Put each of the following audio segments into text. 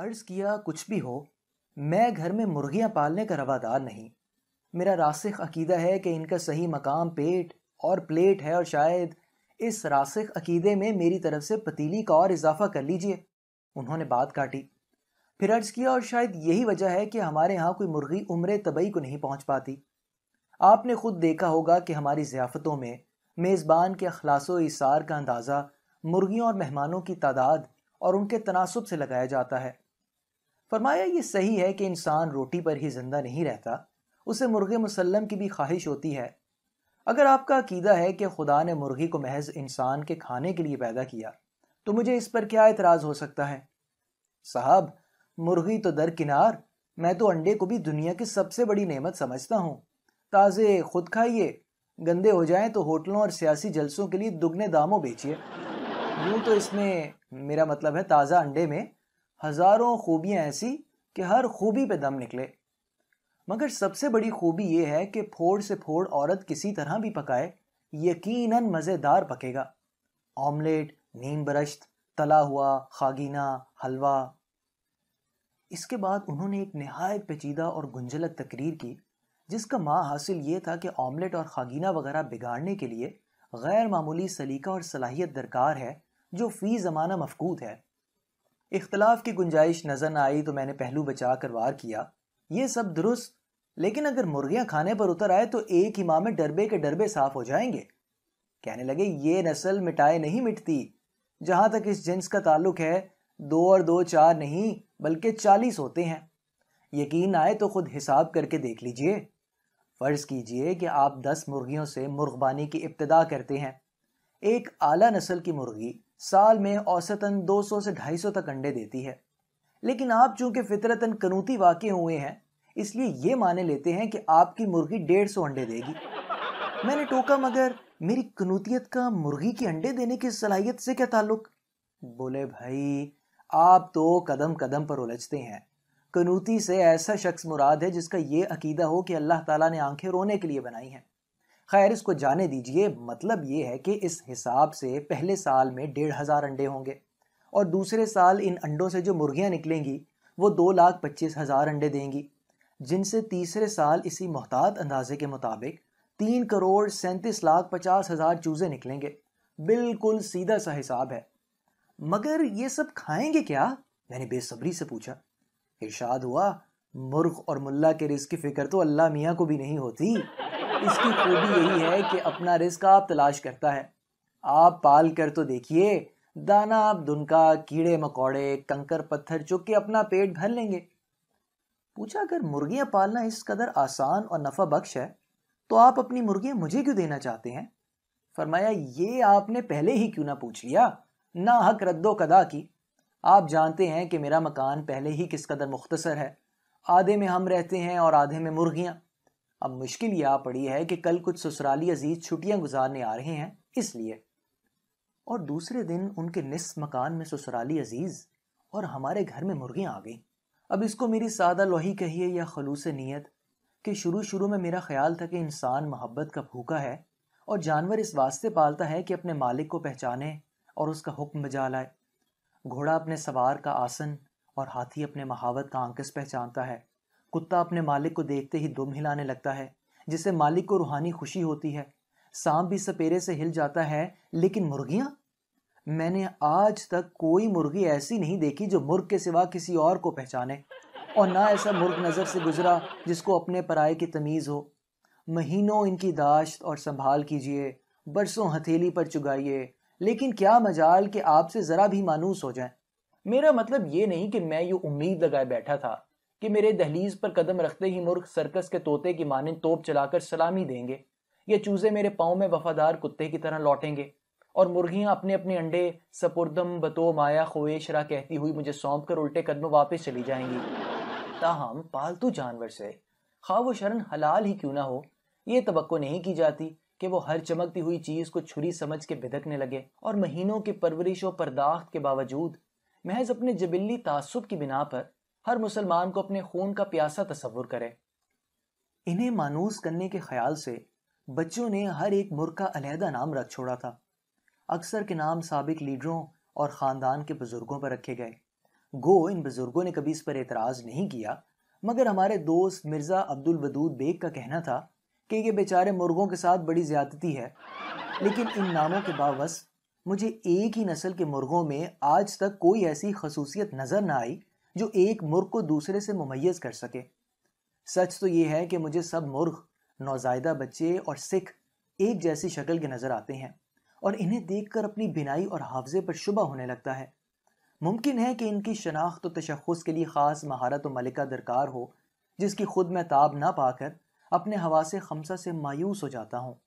अर्ज किया कुछ भी हो मैं घर में मुर्गियाँ पालने का रवादार नहीं मेरा रासिख अकीदा है कि इनका सही मकाम पेट और प्लेट है और शायद इस रासिख अकीदे में मेरी तरफ से पतीली का और इजाफा कर लीजिए उन्होंने बात काटी फिर अर्ज किया और शायद यही वजह है कि हमारे यहाँ कोई मुर्गी उम्र तबई को नहीं पहुँच पाती आपने खुद देखा होगा कि हमारी ज़ियाफ़तों में मेज़बान के अखलासो इसार का अंदाज़ा मुर्गियों और मेहमानों की तादाद और उनके तनासब से लगाया जाता है फरमाया ये सही है कि इंसान रोटी पर ही ज़िंदा नहीं रहता उसे मुर्गे मुसलम की भी ख्वाहिश होती है अगर आपका अकीदा है कि खुदा ने मुर्गी को महज इंसान के खाने के लिए पैदा किया तो मुझे इस पर क्या एतराज़ हो सकता है साहब मुर्गी तो दरकिनार मैं तो अंडे को भी दुनिया की सबसे बड़ी नेमत समझता हूँ ताज़े खुद खाइए गंदे हो जाएं तो होटलों और सियासी जलसों के लिए दुगने दामों बेचिए यूँ तो इसमें मेरा मतलब है ताज़ा अंडे में हज़ारों खूबियाँ ऐसी कि हर खूबी पे दम निकले मगर सबसे बड़ी खूबी ये है कि फोड़ से फोड़ औरत किसी तरह भी पकाए यकीनन मज़ेदार पकेगा ऑमलेट नीम बरश्त तला हुआ खागीना हलवा इसके बाद उन्होंने एक नहायत पेचीदा और गुंजलक तकरीर की जिसका माँ हासिल ये था कि ऑमलेट और खागीना वगैरह बिगाड़ने के लिए गैर मामूली सलीका और सलाहियत दरकार है जो फ़ी ज़माना मफकूद है इख्तलाफ की गुंजाइश नज़र न आई तो मैंने पहलू बचा कर वार किया ये सब दुरुस्त लेकिन अगर मुर्गियां खाने पर उतर आए तो एक ही माह में डरबे के डरबे साफ हो जाएंगे कहने लगे ये नस्ल मिटाए नहीं मिटती जहां तक इस जिन्स का ताल्लुक है दो और दो चार नहीं बल्कि चालीस होते हैं यकीन आए तो खुद हिसाब करके देख लीजिए फ़र्ज़ कीजिए कि आप दस मुर्गियों से मुर्गबानी की इब्तदा करते हैं एक आला नस्ल की मुर्गी साल में औसतन 200 से 250 तक अंडे देती है लेकिन आप चूंकि फितरतन कनूती वाक़ हुए हैं इसलिए ये माने लेते हैं कि आपकी मुर्गी डेढ़ सौ अंडे देगी मैंने टोका मगर मेरी कनूतियत का मुर्गी के अंडे देने की सलाहियत से क्या ताल्लुक बोले भाई आप तो कदम कदम पर उलझते हैं कनूती से ऐसा शख्स मुराद है जिसका ये अकीदा हो कि अल्लाह ताला ने आंखें रोने के लिए बनाई हैं खैर इसको जाने दीजिए मतलब ये है कि इस हिसाब से पहले साल में डेढ़ हज़ार अंडे होंगे और दूसरे साल इन अंडों से जो मुर्गियाँ निकलेंगी वो दो लाख पच्चीस हज़ार अंडे देंगी जिनसे तीसरे साल इसी मोहतात अंदाजे के मुताबिक तीन करोड़ सैंतीस लाख पचास हज़ार चूज़े निकलेंगे बिल्कुल सीधा सा हिसाब है मगर ये सब खाएंगे क्या मैंने बेसब्री से पूछा इर्शाद हुआ मुर्ख और मुल्ला के रिज की फिक्र तो अल्लाह मियाँ को भी नहीं होती इसकी खूबी यही है कि अपना रिस्क आप तलाश करता है आप पाल कर तो देखिए दाना आप दुनका कीड़े मकोड़े कंकर पत्थर चुग के अपना पेट भर लेंगे पूछा अगर मुर्गियां पालना इस कदर आसान और नफा बख्श है तो आप अपनी मुर्गियां मुझे क्यों देना चाहते हैं फरमाया ये आपने पहले ही क्यों ना पूछ लिया ना हक रद्दो कदा की आप जानते हैं कि मेरा मकान पहले ही किस कदर मुख्तसर है आधे में हम रहते हैं और आधे में मुर्गियां अब मुश्किल यह आ पड़ी है कि कल कुछ ससुराली अजीज छुट्टियां गुजारने आ रहे हैं इसलिए और दूसरे दिन उनके निस मकान में ससुराली अजीज और हमारे घर में मुर्गियाँ आ गईं अब इसको मेरी सादा लोही कहिए या खलूस नीयत कि शुरू शुरू में मेरा ख्याल था कि इंसान मोहब्बत का भूखा है और जानवर इस वास्ते पालता है कि अपने मालिक को पहचाने और उसका हुक्म बजा लाए घोड़ा अपने सवार का आसन और हाथी अपने महावत का आंकस पहचानता है कुत्ता अपने मालिक को देखते ही दुम हिलाने लगता है जिससे मालिक को रूहानी खुशी होती है सांप भी सपेरे से हिल जाता है लेकिन मुर्गियां मैंने आज तक कोई मुर्गी ऐसी नहीं देखी जो मुर्ग के सिवा किसी और को पहचाने और ना ऐसा मुर्ग नज़र से गुजरा जिसको अपने पराए की तमीज़ हो महीनों इनकी दाश्त और संभाल कीजिए बरसों हथेली पर चुगाइए लेकिन क्या मजाल कि आपसे ज़रा भी मानूस हो जाए मेरा मतलब ये नहीं कि मैं ये उम्मीद लगाए बैठा था कि मेरे दहलीज पर कदम रखते ही मुर्ख सर्कस के तोते की माने तोप चलाकर सलामी देंगे ये चूजे मेरे पाँव में वफादार कुत्ते की तरह लौटेंगे और मुर्गियाँ अपने अपने अंडे सपुरदम बतो माया खोएशरा कहती हुई मुझे सौंप कर उल्टे कदम वापस चली जाएंगी ताहम पालतू जानवर से खा वो शरण हलाल ही क्यों ना हो ये तो नहीं की जाती कि वो हर चमकती हुई चीज़ को छुरी समझ के भिदकने लगे और महीनों की परवरिश और परदाख्त के बावजूद महज अपने जबिल्ली तासुब की बिना पर हर मुसलमान को अपने खून का प्यासा तस्वुर करे इन्हें मानूस करने के ख्याल से बच्चों ने हर एक मुर्ग का अलहदा नाम रख छोड़ा था अक्सर के नाम सबक लीडरों और ख़ानदान के बुज़ुर्गों पर रखे गए गो इन बुज़ुर्गों ने कभी इस पर एतराज़ नहीं किया मगर हमारे दोस्त मिर्ज़ा अब्दुल वदूद बेग का कहना था कि ये बेचारे मुर्गों के साथ बड़ी ज़्यादती है लेकिन इन नामों के बावस मुझे एक ही नस्ल के मुर्गों में आज तक कोई ऐसी खसूसियत नज़र ना आई जो एक मुर्ग को दूसरे से मुमैज़ कर सके सच तो ये है कि मुझे सब मुर्ग नौजायदा बच्चे और सिख एक जैसी शक्ल के नज़र आते हैं और इन्हें देखकर अपनी बिनाई और हाफजे पर शुबा होने लगता है मुमकिन है कि इनकी शनाख्त तो तशखस के लिए ख़ास महारत और मलिका दरकार हो जिसकी खुद मैं ताब ना पाकर अपने हवा से खमसा से मायूस हो जाता हूँ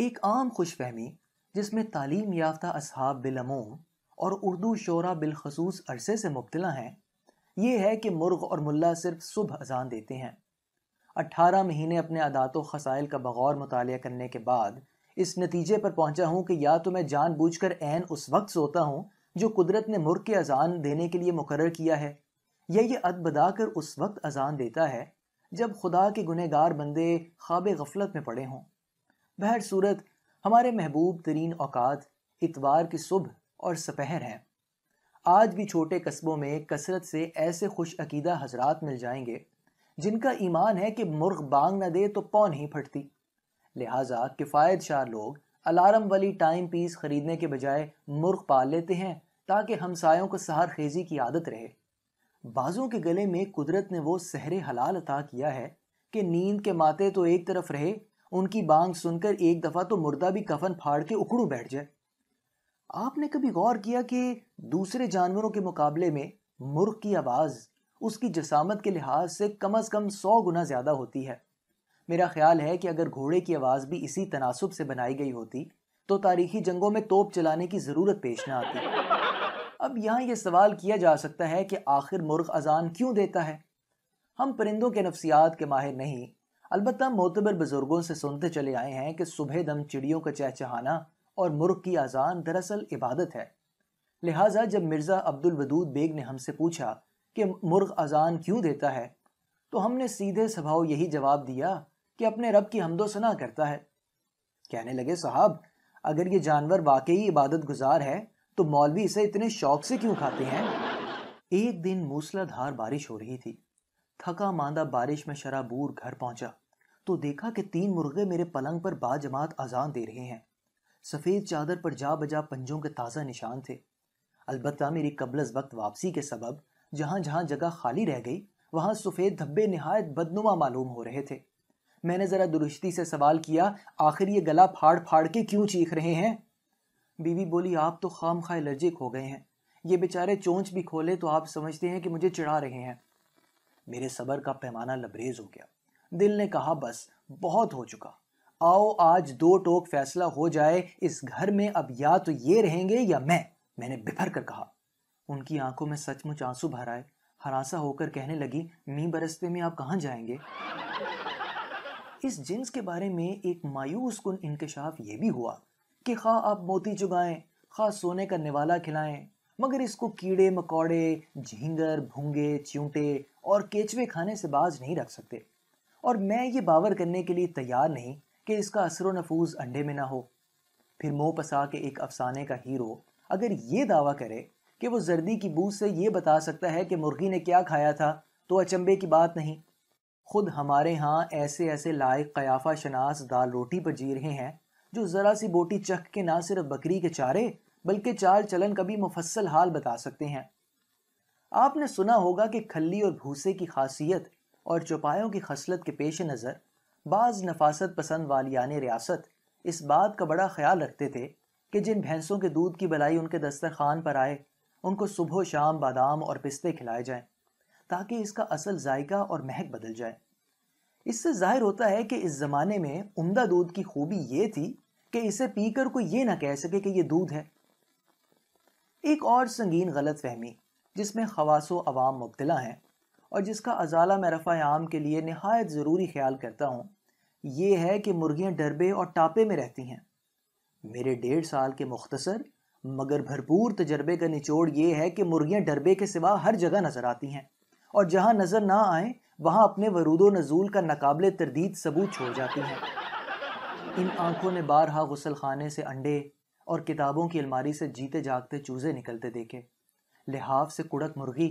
एक आम खुश फहमी जिसमें तालीम याफ्ता असहाब बिलमूम और उर्दू शोरा बिलखसूस अरसे से मुबतला हैं ये है कि मुर्ग और मुल्ला सिर्फ सुबह अजान देते हैं अट्ठारह महीने अपने अदात व खसाइल का बगौर मुताल करने के बाद इस नतीजे पर पहुंचा हूँ कि या तो मैं जान बूझ कर एन उस वक्त सोता हूँ जो कुदरत ने मुर्ग के अजान देने के लिए मुकर किया है या ये अदबदा कर उस वक्त अजान देता है जब खुदा के गुनहगार बंदे ख्वाब गफलत में पड़े हों बहर सूरत हमारे महबूब तरीन औकात इतवार की सुबह और सपहर हैं आज भी छोटे कस्बों में कसरत से ऐसे खुश अकीदा हजरात मिल जाएंगे जिनका ईमान है कि मुर्ग बांग न दे तो पौ नहीं फटती लिहाजा किफ़ायत शार लोग अलार्म वाली टाइम पीस ख़रीदने के बजाय मुर्ग पाल लेते हैं ताकि हमसायों को सहार खेजी की आदत रहे बाजों के गले में कुदरत ने वो सहरे हलाल अता किया है कि नींद के माते तो एक तरफ रहे उनकी बांग सुनकर एक दफ़ा तो मुर्दा भी कफन फाड़ के उखड़ू बैठ जाए आपने कभी गौर किया कि दूसरे जानवरों के मुकाबले में मुर्ग की आवाज़ उसकी जसामत के लिहाज से कम अज़ कम सौ गुना ज़्यादा होती है मेरा ख्याल है कि अगर घोड़े की आवाज़ भी इसी तनासब से बनाई गई होती तो तारीखी जंगों में तोप चलाने की ज़रूरत पेश ना आती अब यहाँ ये सवाल किया जा सकता है कि आखिर मुर्ग अजान क्यों देता है हम परिंदों के नफ्सियात के माहिर नहीं अलबत् मोतबर बुज़ुर्गों से सुनते चले आए हैं कि सुबह दम चिड़ियों का चहचहाना और मुर्ग की आज़ान दरअसल इबादत है लिहाजा जब मिर्ज़ा अब्दुल वदूद बेग ने हमसे पूछा कि मुर्ग अजान क्यों देता है तो हमने सीधे स्वभाव यही जवाब दिया कि अपने रब की हमदोसना करता है कहने लगे साहब अगर ये जानवर वाकई इबादत गुजार है तो मौलवी इसे इतने शौक से क्यों खाते हैं एक दिन मूसलाधार बारिश हो रही थी थका मांदा बारिश में शराबूर घर पहुंचा तो देखा कि तीन मुर्गे मेरे पलंग पर बाजमात अजान दे रहे हैं सफ़ेद चादर पर जा बजा पंजों के ताज़ा निशान थे अलबत् मेरी कबलस वक्त वापसी के सबब जहाँ जहाँ जगह खाली रह गई वहाँ सफ़ेद धब्बे नहायत बदनुमा मालूम हो रहे थे मैंने ज़रा दुरुस्ती से सवाल किया आखिर ये गला फाड़ फाड़ के क्यों चीख रहे हैं बीवी बोली आप तो खाम खा एलर्जिक हो गए हैं ये बेचारे चोंच भी खोले तो आप समझते हैं कि मुझे चिढ़ा रहे हैं मेरे सबर का पैमाना लबरेज हो गया दिल ने कहा बस बहुत हो चुका आओ आज दो टोक फैसला हो जाए इस घर में अब या तो ये रहेंगे या मैं मैंने बिफर कर कहा उनकी आंखों में सचमुच आंसू भर आए हरासा होकर कहने लगी मी बरसते में आप कहाँ जाएंगे इस जिन्स के बारे में एक मायूस कन इंकशाफ ये भी हुआ कि खा आप मोती चुगाएं खा सोने का निवाला खिलाएं मगर इसको कीड़े मकोड़े झींगर भूंगे च्यूटे और केचवे खाने से बाज नहीं रख सकते और मैं ये बावर करने के लिए तैयार नहीं कि इसका असर व नफूज अंडे में ना हो फिर मोह पसा के एक अफसाने का हीरो अगर ये दावा करे कि वो जर्दी की बूझ से ये बता सकता है कि मुर्गी ने क्या खाया था तो अचंबे की बात नहीं खुद हमारे यहाँ ऐसे ऐसे लायक कयाफा शनास दाल रोटी पर जी रहे हैं जो ज़रा सी बोटी चख के ना सिर्फ बकरी के चारे बल्कि चाल चलन का भी मुफसल हाल बता सकते हैं आपने सुना होगा कि खल्ली और भूसे की खासियत और चौपायों की खसलत के पेश नज़र बाज़ नफासत पसंद वालियान रियासत इस बात का बड़ा ख्याल रखते थे कि जिन भैंसों के दूध की बलाई उनके दस्तरखान पर आए उनको सुबह शाम बादाम और पिस्ते खिलाए जाएं ताकि इसका असल जायका और महक बदल जाए इससे जाहिर होता है कि इस ज़माने में उमदा दूध की खूबी ये थी कि इसे पीकर कोई ये ना कह सके कि ये दूध है एक और संगीन गलत फहमी जिसमें खवासो अवाम मुबतला हैं और जिसका अजाला मैं रफ़ा आम के लिए नहायत ज़रूरी ख्याल करता हूँ ये है कि मुर्गियाँ डरबे और टापे में रहती हैं मेरे डेढ़ साल के मुख्तसर मगर भरपूर तजर्बे का निचोड़ ये है कि मुर्गियाँ डरबे के सिवा हर जगह नज़र आती हैं और जहाँ नज़र ना आए वहाँ अपने वरूद नज़ूल का नाकबले तरदीद सबूत छोड़ जाती हैं इन आँखों ने बारहा गसल खाने से अंडे और किताबों की अलमारी से जीते जागते चूज़े निकलते देखे लिहाफ से कुड़क मुर्गी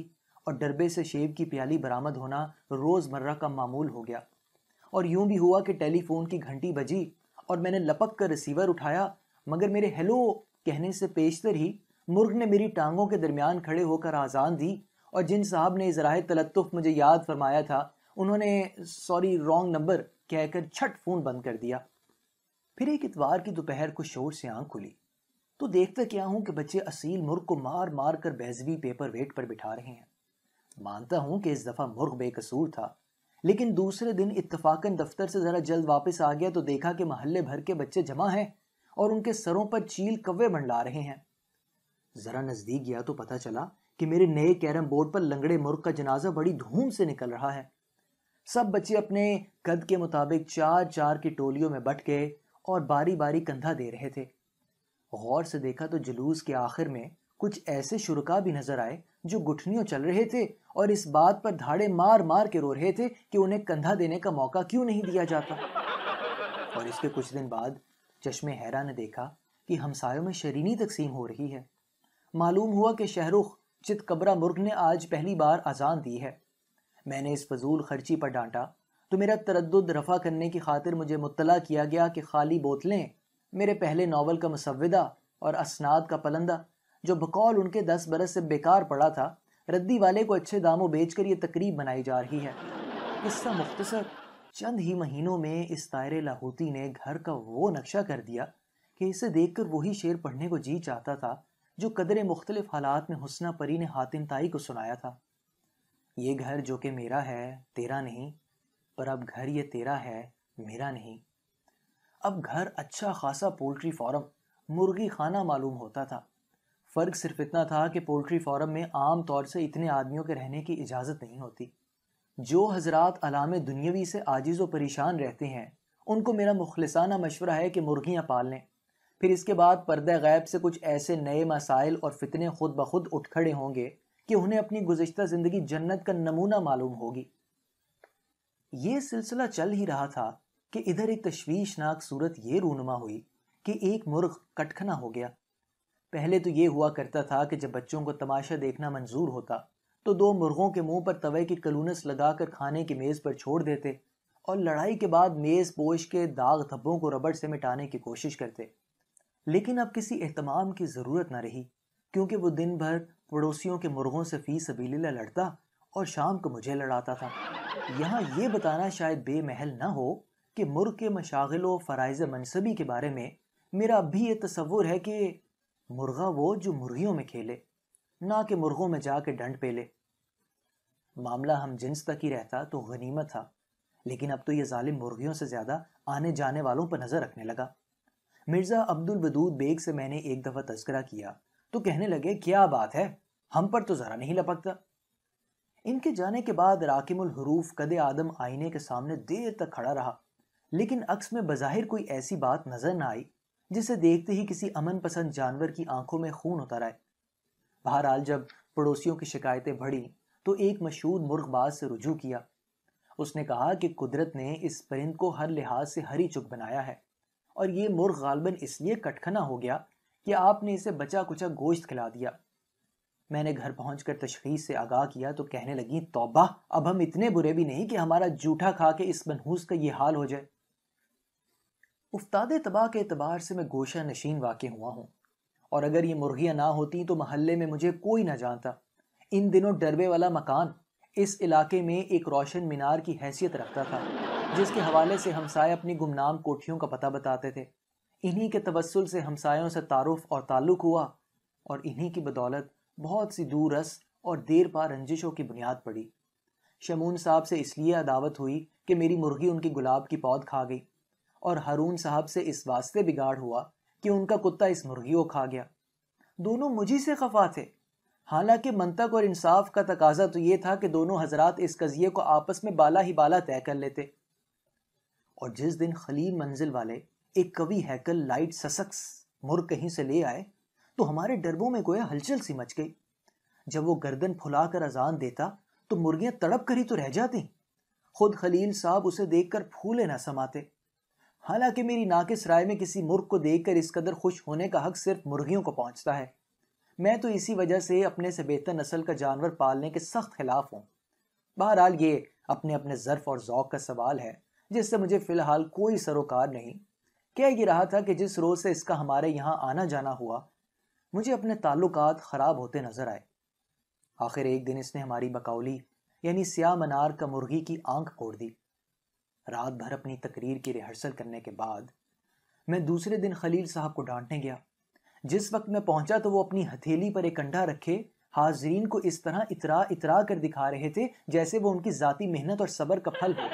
और डरबे से शेव की प्याली बरामद होना रोज़मर्रा का मामूल हो गया और यूं भी हुआ कि टेलीफोन की घंटी बजी और मैंने लपक कर रिसीवर उठाया मगर मेरे हेलो कहने से पेशतर ही मुर्ग ने मेरी टांगों के दरमियान खड़े होकर आज़ान दी और जिन साहब ने जरा तलतुफ़ मुझे याद फरमाया था उन्होंने सॉरी रॉन्ग नंबर कहकर छट फ़ोन बंद कर दिया फिर एक इतवार की दोपहर को शोर से आंख खुली तो देखता क्या हूँ कि बच्चे असील मुर्ग को मार मार कर बेजवी पेपर वेट पर बिठा रहे हैं मानता हूँ कि इस दफ़ा मुर्ग बेकसूर था लेकिन दूसरे दिन इत्तफाकन दफ्तर से ज़रा जल्द वापस आ गया तो देखा कि मोहल्ले भर के बच्चे जमा हैं और उनके सरों पर चील कव्वे मंडला रहे हैं ज़रा नज़दीक गया तो पता चला कि मेरे नए कैरम बोर्ड पर लंगड़े मुर्ग का जनाजा बड़ी धूम से निकल रहा है सब बच्चे अपने कद के मुताबिक चार चार की टोलियों में बट गए और बारी बारी कंधा दे रहे थे गौर से देखा तो जुलूस के आखिर में कुछ ऐसे शुरुका भी नज़र आए जो गुठनियों चल रहे थे और इस बात पर धाड़े मार मार के रो रहे थे कि उन्हें कंधा देने का मौका क्यों नहीं दिया जाता और इसके कुछ दिन बाद चश्मे हैरा ने देखा कि हमसायों में शरीनी तकसीम हो रही है मालूम हुआ कि शहरुख चितकबरा मुर्ग ने आज पहली बार अजान दी है मैंने इस फजूल खर्ची पर डांटा तो मेरा तरद रफा करने की खातिर मुझे मुतला किया गया कि खाली बोतलें मेरे पहले नावल का मुसविदा और असनाद का पलंदा जो बकौल उनके दस बरस से बेकार पड़ा था रद्दी वाले को अच्छे दामों बेचकर ये तकरीब बनाई जा रही है इसका मुख्तसर चंद ही महीनों में इस तायर लाहौती ने घर का वो नक्शा कर दिया कि इसे देखकर वही शेर पढ़ने को जी चाहता था जो कदर मुख्तलिफ हालात में हुसना परी ने हातिम ताई को सुनाया था ये घर जो कि मेरा है तेरा नहीं पर अब घर ये तेरा है मेरा नहीं अब घर अच्छा खासा पोल्ट्री फार्म मुर्गी खाना मालूम होता था फ़र्क सिर्फ इतना था कि पोल्ट्री फार्म में आम तौर से इतने आदमियों के रहने की इजाज़त नहीं होती जो हजरात अलाम दुनियावी से आजिज़ व परेशान रहते हैं उनको मेरा मुखलसाना मशवरा है कि मुर्गियाँ पाल लें फिर इसके बाद पर्दा गैब से कुछ ऐसे नए मसाइल और फितने खुद ब खुद उठ खड़े होंगे कि उन्हें अपनी गुजशत ज़िंदगी जन्नत का नमूना मालूम होगी ये सिलसिला चल ही रहा था कि इधर एक तशवीशनाक सूरत ये रूनमा हुई कि एक मुर्ग कटखना हो गया पहले तो ये हुआ करता था कि जब बच्चों को तमाशा देखना मंजूर होता तो दो मुर्गों के मुंह पर तवे की कलूनस लगाकर खाने की मेज़ पर छोड़ देते और लड़ाई के बाद मेज़ पोश के दाग धब्बों को रबड़ से मिटाने की कोशिश करते लेकिन अब किसी अहतमाम की ज़रूरत ना रही क्योंकि वो दिन भर पड़ोसियों के मुर्गों से फीस सबीला लड़ता और शाम को मुझे लड़ाता था यहाँ ये बताना शायद बेमहल ना हो कि मुर्ग के मशागिल व फ़रज़ मनसबी के बारे में मेरा अब भी ये तस्वुर है कि मुर्गा वो जो मुर्गियों में खेले ना कि मुर्गों में जाके डंड पेले मामला हम जिन्स तक ही रहता तो गनीमत था लेकिन अब तो ये जालिम मुर्गियों से ज़्यादा आने जाने वालों पर नज़र रखने लगा मिर्ज़ा अब्दुल बदूद बेग से मैंने एक दफ़ा तस्करा किया तो कहने लगे क्या बात है हम पर तो ज़रा नहीं लपकता इनके जाने के बाद राकिमुल हरूफ कदे आदम आईने के सामने देर तक खड़ा रहा लेकिन अक्स में बज़ाहिर कोई ऐसी बात नज़र न आई जिसे देखते ही किसी अमन पसंद जानवर की आंखों में खून उतर आए बहरहाल जब पड़ोसियों की शिकायतें बढ़ी तो एक मशहूर मुर्गबाज से रुझू किया उसने कहा कि कुदरत ने इस परिंद को हर लिहाज से हरी चुक बनाया है और ये मुर्ग गालबन इसलिए कटखना हो गया कि आपने इसे बचा कुचा गोश्त खिला दिया मैंने घर पहुँच कर तशखीस से आगाह किया तो कहने लगी तोबा अब हम इतने बुरे भी नहीं कि हमारा जूठा खा के इस मनहूस का ये हाल हो जाए उफ्ताद तबाह के अतबार से मैं गोशा नशीन वाक़ हुआ हूँ और अगर ये मुर्गियाँ ना होती तो महल्ले में मुझे कोई ना जानता इन दिनों डरबे वाला मकान इस इलाके में एक रोशन मीनार की हैसियत रखता था जिसके हवाले से हमसाए अपनी गुमनाम कोठियों का पता बताते थे इन्हीं के तवसल से हमसायों से तारुफ और ताल्लुक़ हुआ और इन्हीं की बदौलत बहुत सी दूरस और देर पा रंजिशों की बुनियाद पड़ी शमून साहब से इसलिए अदावत हुई कि मेरी मुर्गी उनकी गुलाब की पौध खा गई और हारून साहब से इस वास्ते बिगाड़ हुआ कि उनका कुत्ता इस मुर्गी को खा गया दोनों मुझी से खफा थे हालांकि मंतक और इंसाफ का तकाजा तो यह था कि दोनों हजरात इस कज़िए को आपस में बाला ही बाला तय कर लेते और जिस दिन खलील मंजिल वाले एक कवि हैकल लाइट ससक्स मुर कहीं से ले आए तो हमारे डरबों में कोई हलचल सी मच गई जब वो गर्दन फुलाकर अजान देता तो मुर्गियां तड़प कर ही तो रह जाती खुद खलील साहब उसे देखकर फूले ना समाते हालांकि मेरी नाकिस राय में किसी मुर्ग को देखकर इस कदर खुश होने का हक सिर्फ मुर्गियों को पहुंचता है मैं तो इसी वजह से अपने से बेहतर नस्ल का जानवर पालने के सख्त खिलाफ हूँ बहरहाल ये अपने अपने ज़र्फ और ओक़ का सवाल है जिससे मुझे फ़िलहाल कोई सरोकार नहीं क्या ये रहा था कि जिस रोज़ से इसका हमारे यहाँ आना जाना हुआ मुझे अपने ताल्लुक ख़राब होते नज़र आए आखिर एक दिन इसने हमारी बकौली यानी सिया मनार का मुर्गी की आंख फोड़ दी रात भर अपनी तकरीर की रिहर्सल करने के बाद मैं दूसरे दिन खलील साहब को डांटने गया जिस वक्त मैं पहुंचा तो वो अपनी हथेली पर एक अंडा रखे हाजरीन को इस तरह इतरा इतरा कर दिखा रहे थे जैसे वो उनकी ज़ाती मेहनत और सबर का फल हो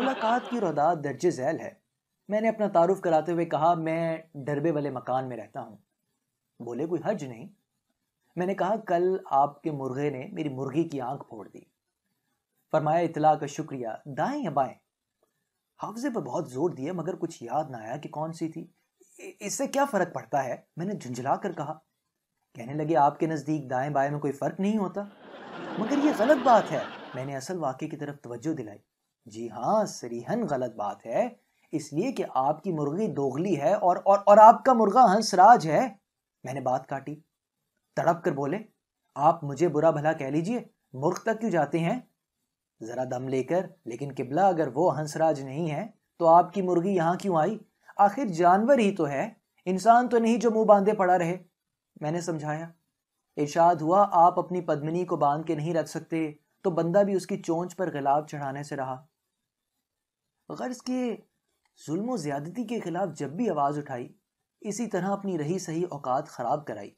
मुलाकात की रदात दर्ज झैल है मैंने अपना तारुफ कराते हुए कहा मैं डरबे वाले मकान में रहता हूँ बोले कोई हज नहीं मैंने कहा कल आपके मुर्गे ने मेरी मुर्गी की आंख फोड़ दी फरमाया इतला का शुक्रिया दाएं या बाएं हाफजे पर बहुत जोर दिया मगर कुछ याद ना आया कि कौन सी थी इससे क्या फर्क पड़ता है मैंने झुंझला कर कहा कहने लगे आपके नज़दीक दाएं बाएं में कोई फ़र्क नहीं होता मगर यह गलत बात है मैंने असल वाक्य की तरफ तवज्जो दिलाई जी हाँ सरीहन गलत बात है इसलिए कि आपकी मुर्गी दोगली है और और, और आपका मुर्गा हंसराज है मैंने बात काटी तड़प कर बोले आप मुझे बुरा भला कह लीजिए मुर्ख तक क्यों जाते हैं ज़रा दम लेकर लेकिन किबला अगर वो हंसराज नहीं है तो आपकी मुर्गी यहाँ क्यों आई आखिर जानवर ही तो है इंसान तो नहीं जो मुंह बांधे पड़ा रहे मैंने समझाया इर्शाद हुआ आप अपनी पद्मिनी को बांध के नहीं रख सकते तो बंदा भी उसकी चोंच पर गिलाफ चढ़ाने से रहा गर्ज के जुल्म ज़्यादती के खिलाफ जब भी आवाज़ उठाई इसी तरह अपनी रही सही औकात ख़राब कराई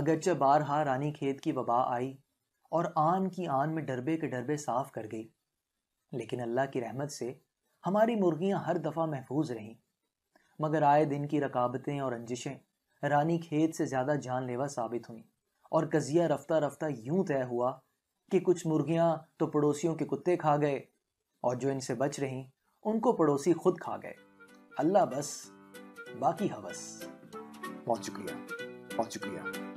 अगरचे बारहा रानी खेत की वबा आई और आन की आन में डरबे के डरबे साफ कर गई लेकिन अल्लाह की रहमत से हमारी मुर्गियां हर दफ़ा महफूज रहीं मगर आए दिन की रकाबतें और रंजिशें रानी खेत से ज़्यादा जानलेवा साबित हुईं और कजिया रफ्ता रफ्ता यूं तय हुआ कि कुछ मुर्गियां तो पड़ोसियों के कुत्ते खा गए और जो इनसे बच रहीं उनको पड़ोसी खुद खा गए अल्लाह बस बाकी हवस बहुत शुक्रिया बहुत शुक्रिया